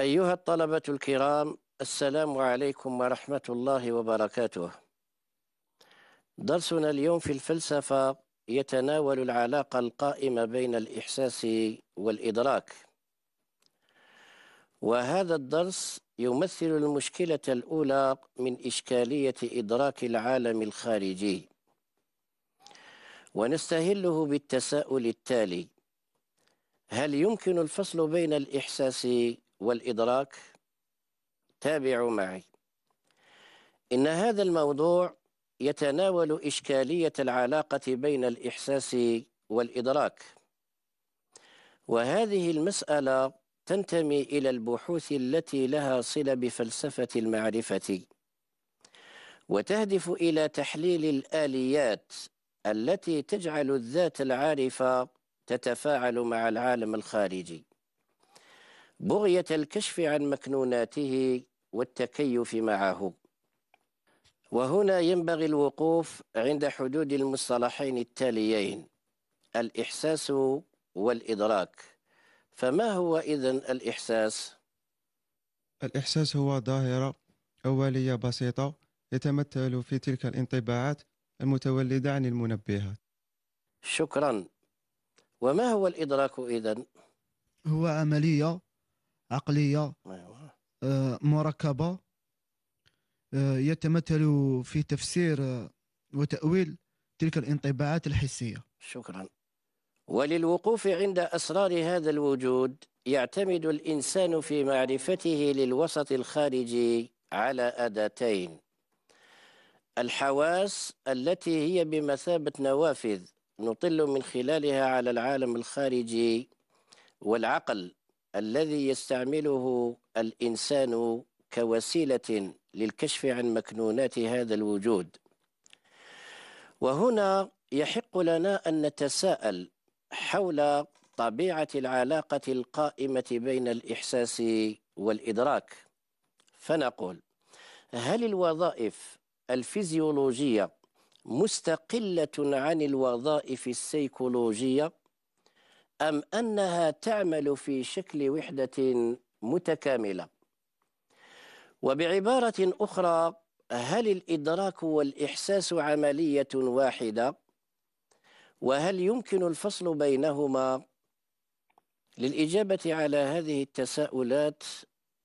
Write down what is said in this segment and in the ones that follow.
أيها الطلبة الكرام السلام عليكم ورحمة الله وبركاته درسنا اليوم في الفلسفة يتناول العلاقة القائمة بين الإحساس والإدراك وهذا الدرس يمثل المشكلة الأولى من إشكالية إدراك العالم الخارجي ونستهله بالتساؤل التالي هل يمكن الفصل بين الإحساس والإدراك تابعوا معي إن هذا الموضوع يتناول إشكالية العلاقة بين الإحساس والإدراك وهذه المسألة تنتمي إلى البحوث التي لها صلة بفلسفة المعرفة وتهدف إلى تحليل الآليات التي تجعل الذات العارفة تتفاعل مع العالم الخارجي بغية الكشف عن مكنوناته والتكيف معه وهنا ينبغي الوقوف عند حدود المصطلحين التاليين الإحساس والإدراك فما هو إذن الإحساس؟ الإحساس هو ظاهرة أولية بسيطة يتمثل في تلك الانطباعات المتولدة عن المنبهات شكرا وما هو الإدراك إذن؟ هو عملية عقليه أيوة. آه، مركبه آه، يتمثل في تفسير آه، وتاويل تلك الانطباعات الحسيه شكرا وللوقوف عند اسرار هذا الوجود يعتمد الانسان في معرفته للوسط الخارجي على اداتين الحواس التي هي بمثابه نوافذ نطل من خلالها على العالم الخارجي والعقل الذي يستعمله الإنسان كوسيلة للكشف عن مكنونات هذا الوجود وهنا يحق لنا أن نتساءل حول طبيعة العلاقة القائمة بين الإحساس والإدراك فنقول هل الوظائف الفيزيولوجية مستقلة عن الوظائف السيكولوجية أم أنها تعمل في شكل وحدة متكاملة وبعبارة أخرى هل الإدراك والإحساس عملية واحدة وهل يمكن الفصل بينهما للإجابة على هذه التساؤلات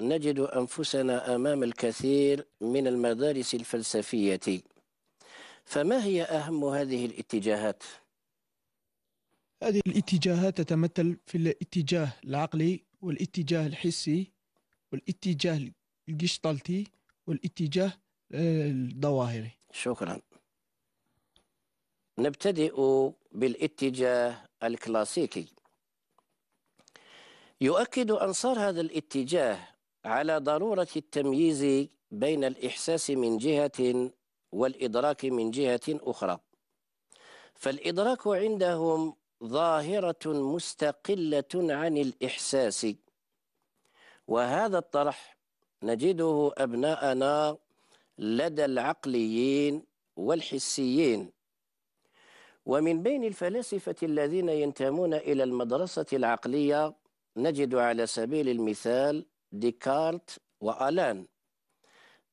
نجد أنفسنا أمام الكثير من المدارس الفلسفية فما هي أهم هذه الاتجاهات؟ هذه الاتجاهات تتمثل في الاتجاه العقلي والاتجاه الحسي والاتجاه الجشتالتي والاتجاه آه، الظواهري شكرا نبتدئ بالاتجاه الكلاسيكي يؤكد انصار هذا الاتجاه على ضروره التمييز بين الاحساس من جهه والادراك من جهه اخرى فالادراك عندهم ظاهرة مستقلة عن الإحساس وهذا الطرح نجده أبناءنا لدى العقليين والحسيين ومن بين الفلاسفة الذين ينتمون إلى المدرسة العقلية نجد على سبيل المثال ديكارت وألان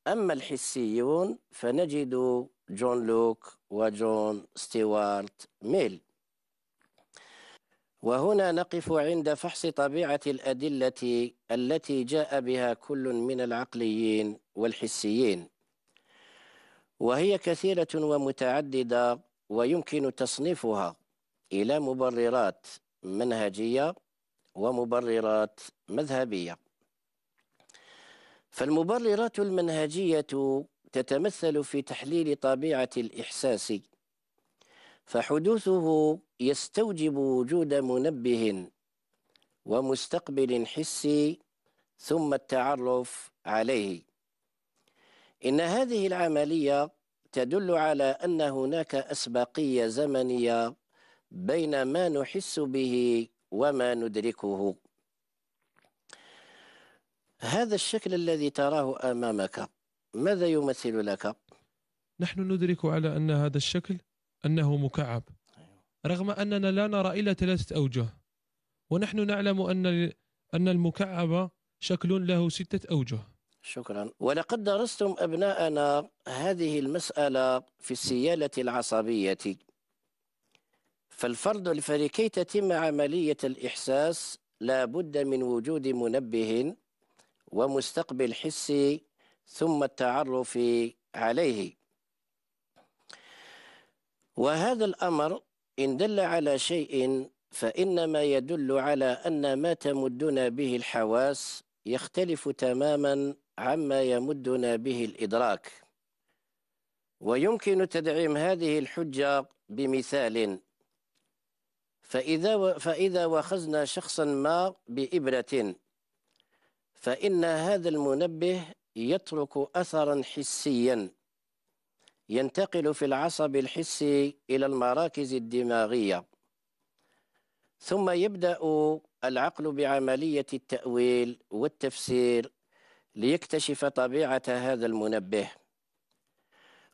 أما الحسيون فنجد جون لوك وجون ستيوارت ميل وهنا نقف عند فحص طبيعة الأدلة التي جاء بها كل من العقليين والحسيين وهي كثيرة ومتعددة ويمكن تصنيفها إلى مبررات منهجية ومبررات مذهبية فالمبررات المنهجية تتمثل في تحليل طبيعة الإحساس فحدوثه يستوجب وجود منبه ومستقبل حسي ثم التعرف عليه إن هذه العملية تدل على أن هناك أسبقية زمنية بين ما نحس به وما ندركه هذا الشكل الذي تراه أمامك ماذا يمثل لك؟ نحن ندرك على أن هذا الشكل انه مكعب رغم اننا لا نرى الا ثلاثه اوجه ونحن نعلم ان ان المكعب شكل له سته اوجه شكرا ولقد درستم ابناءنا هذه المساله في السياله العصبيه فالفرد فلكي تتم عمليه الاحساس لا بد من وجود منبه ومستقبل حسي ثم التعرف عليه وهذا الأمر إن دل على شيء فإنما يدل على أن ما تمدنا به الحواس يختلف تماما عما يمدنا به الإدراك ويمكن تدعيم هذه الحجة بمثال فإذا, فإذا وخزنا شخصا ما بإبرة فإن هذا المنبه يترك أثرا حسيا ينتقل في العصب الحسي إلى المراكز الدماغية ثم يبدأ العقل بعملية التأويل والتفسير ليكتشف طبيعة هذا المنبه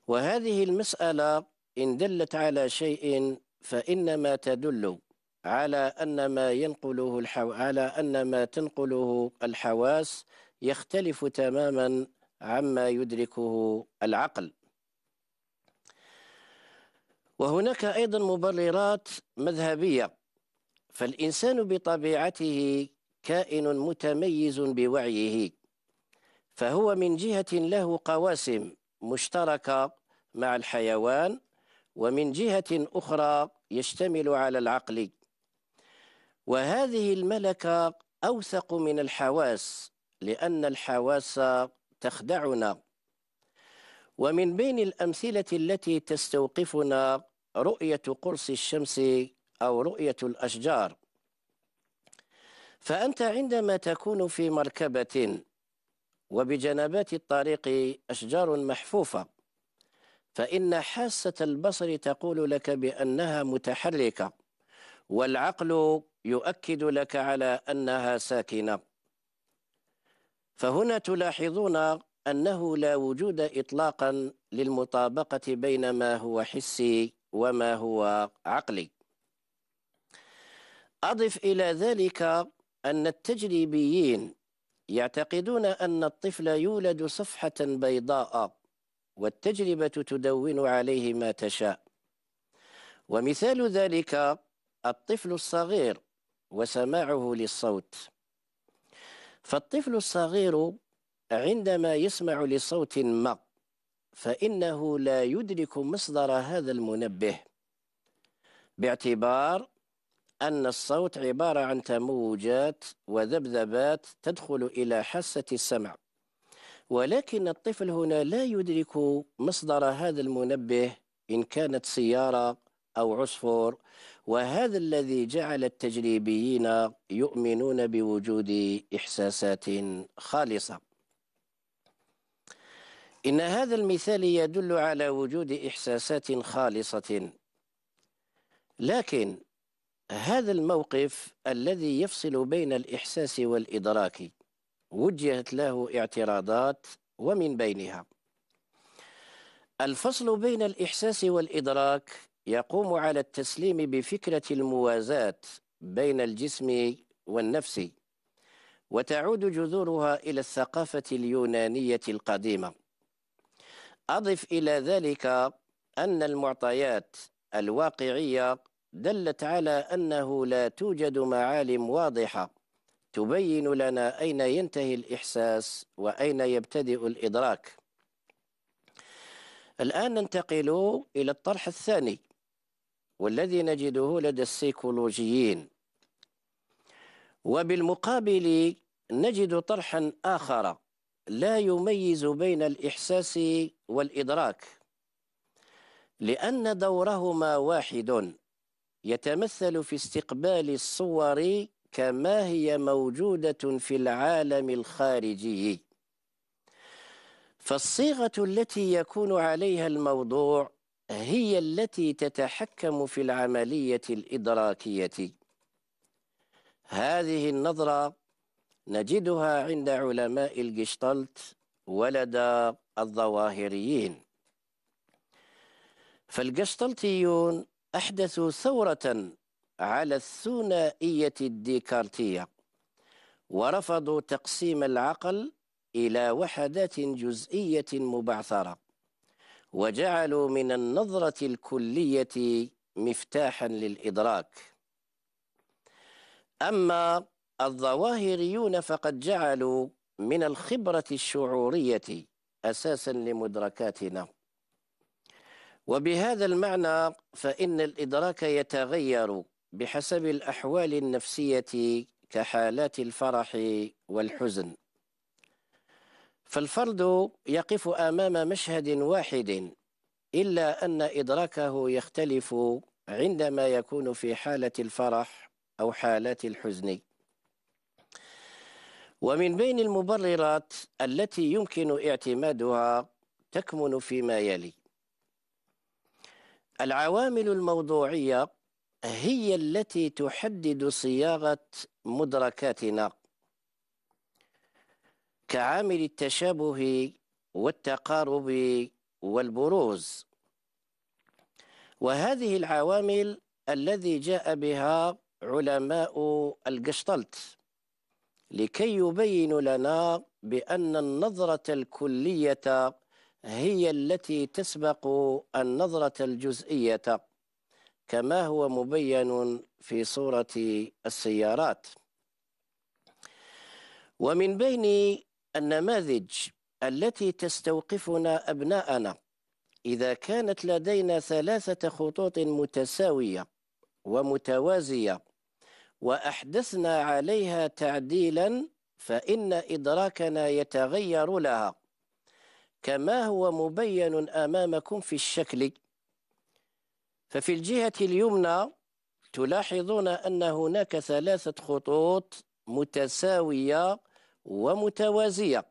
وهذه المسألة إن دلت على شيء فإنما تدل على أن ما ينقله الحو... على أن ما تنقله الحواس يختلف تماما عما يدركه العقل وهناك أيضا مبررات مذهبية فالإنسان بطبيعته كائن متميز بوعيه فهو من جهة له قواسم مشتركة مع الحيوان ومن جهة أخرى يشتمل على العقل وهذه الملكة أوثق من الحواس لأن الحواس تخدعنا ومن بين الأمثلة التي تستوقفنا رؤية قرص الشمس أو رؤية الأشجار فأنت عندما تكون في مركبة وبجنبات الطريق أشجار محفوفة فإن حاسة البصر تقول لك بأنها متحركة والعقل يؤكد لك على أنها ساكنة فهنا تلاحظون أنه لا وجود إطلاقا للمطابقة بين ما هو حسي وما هو عقلي أضف إلى ذلك أن التجريبيين يعتقدون أن الطفل يولد صفحة بيضاء والتجربة تدون عليه ما تشاء ومثال ذلك الطفل الصغير وسماعه للصوت فالطفل الصغير عندما يسمع لصوت ما فإنه لا يدرك مصدر هذا المنبه باعتبار أن الصوت عبارة عن تموجات وذبذبات تدخل إلى حاسة السمع ولكن الطفل هنا لا يدرك مصدر هذا المنبه إن كانت سيارة أو عصفور وهذا الذي جعل التجريبيين يؤمنون بوجود إحساسات خالصة إن هذا المثال يدل على وجود إحساسات خالصة لكن هذا الموقف الذي يفصل بين الإحساس والإدراك وجهت له اعتراضات ومن بينها الفصل بين الإحساس والإدراك يقوم على التسليم بفكرة الموازاة بين الجسم والنفس وتعود جذورها إلى الثقافة اليونانية القديمة أضف إلى ذلك أن المعطيات الواقعية دلت على أنه لا توجد معالم واضحة تبين لنا أين ينتهي الإحساس وأين يبتدئ الإدراك الآن ننتقل إلى الطرح الثاني والذي نجده لدى السيكولوجيين وبالمقابل نجد طرحا آخر لا يميز بين الإحساس والإدراك لأن دورهما واحد يتمثل في استقبال الصور كما هي موجودة في العالم الخارجي فالصيغة التي يكون عليها الموضوع هي التي تتحكم في العملية الإدراكية هذه النظرة نجدها عند علماء الجشتلت ولد الظواهريين فالجشتلتيون أحدثوا ثورة على الثنائية الديكارتية ورفضوا تقسيم العقل إلى وحدات جزئية مبعثرة وجعلوا من النظرة الكلية مفتاحا للإدراك أما الظواهريون فقد جعلوا من الخبرة الشعورية أساسا لمدركاتنا وبهذا المعنى فإن الإدراك يتغير بحسب الأحوال النفسية كحالات الفرح والحزن فالفرد يقف أمام مشهد واحد إلا أن إدراكه يختلف عندما يكون في حالة الفرح أو حالات الحزن ومن بين المبررات التي يمكن اعتمادها تكمن فيما يلي العوامل الموضوعيه هي التي تحدد صياغه مدركاتنا كعامل التشابه والتقارب والبروز وهذه العوامل الذي جاء بها علماء القشطلت لكي يبين لنا بأن النظرة الكلية هي التي تسبق النظرة الجزئية كما هو مبين في صورة السيارات ومن بين النماذج التي تستوقفنا أبناءنا إذا كانت لدينا ثلاثة خطوط متساوية ومتوازية وأحدثنا عليها تعديلا فإن إدراكنا يتغير لها كما هو مبين أمامكم في الشكل ففي الجهة اليمنى تلاحظون أن هناك ثلاثة خطوط متساوية ومتوازية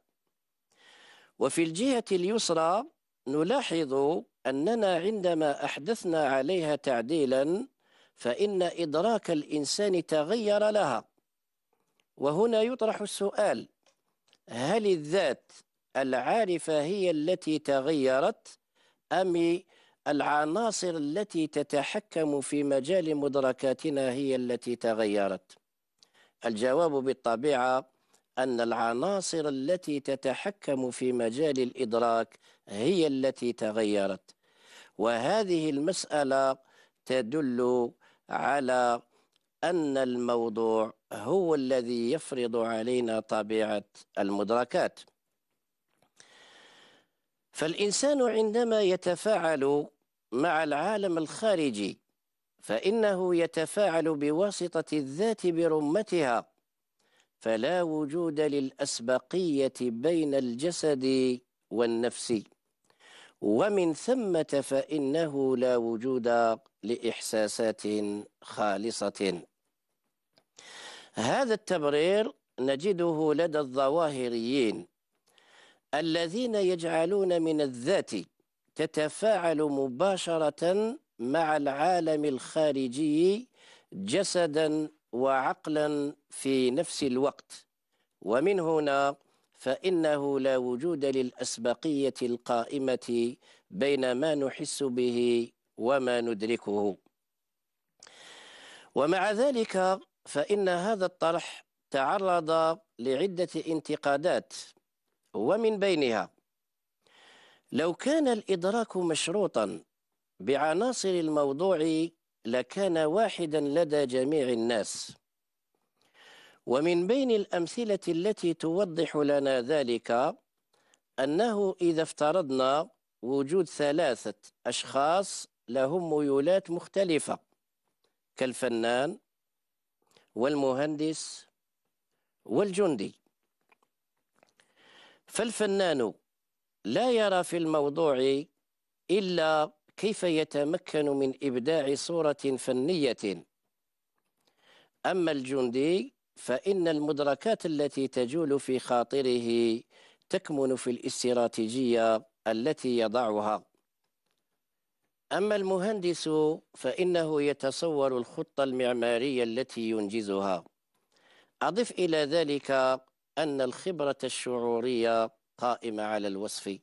وفي الجهة اليسرى نلاحظ أننا عندما أحدثنا عليها تعديلا فإن إدراك الإنسان تغير لها وهنا يطرح السؤال هل الذات العارفة هي التي تغيرت أم العناصر التي تتحكم في مجال مدركاتنا هي التي تغيرت الجواب بالطبيعة أن العناصر التي تتحكم في مجال الإدراك هي التي تغيرت وهذه المسألة تدل على أن الموضوع هو الذي يفرض علينا طبيعة المدركات فالإنسان عندما يتفاعل مع العالم الخارجي فإنه يتفاعل بواسطة الذات برمتها فلا وجود للأسبقية بين الجسد والنفس ومن ثمة فإنه لا وجود لإحساسات خالصة هذا التبرير نجده لدى الظواهريين الذين يجعلون من الذات تتفاعل مباشرة مع العالم الخارجي جسدا وعقلا في نفس الوقت ومن هنا فإنه لا وجود للأسبقية القائمة بين ما نحس به وما ندركه ومع ذلك فإن هذا الطرح تعرض لعدة انتقادات ومن بينها لو كان الإدراك مشروطا بعناصر الموضوع لكان واحدا لدى جميع الناس ومن بين الأمثلة التي توضح لنا ذلك أنه إذا افترضنا وجود ثلاثة أشخاص لهم ميولات مختلفة كالفنان والمهندس والجندي فالفنان لا يرى في الموضوع إلا كيف يتمكن من إبداع صورة فنية أما الجندي فإن المدركات التي تجول في خاطره تكمن في الاستراتيجية التي يضعها أما المهندس فإنه يتصور الخطة المعمارية التي ينجزها أضف إلى ذلك أن الخبرة الشعورية قائمة على الوصف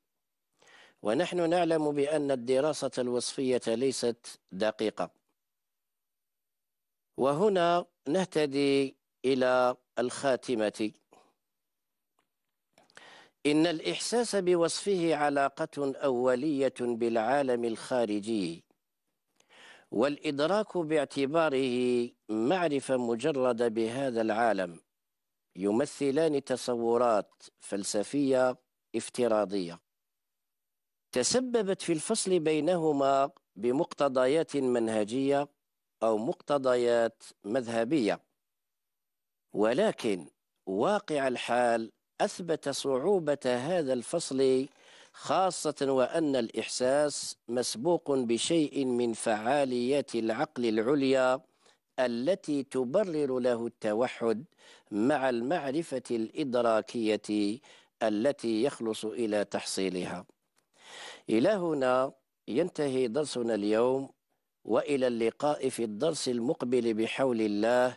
ونحن نعلم بأن الدراسة الوصفية ليست دقيقة وهنا نهتدي إلى الخاتمة إن الإحساس بوصفه علاقة أولية بالعالم الخارجي والإدراك باعتباره معرفة مجردة بهذا العالم يمثلان تصورات فلسفية افتراضية تسببت في الفصل بينهما بمقتضيات منهجية أو مقتضيات مذهبية ولكن واقع الحال أثبت صعوبة هذا الفصل خاصة وأن الإحساس مسبوق بشيء من فعاليات العقل العليا التي تبرر له التوحد مع المعرفة الإدراكية التي يخلص إلى تحصيلها. إلى هنا ينتهي درسنا اليوم وإلى اللقاء في الدرس المقبل بحول الله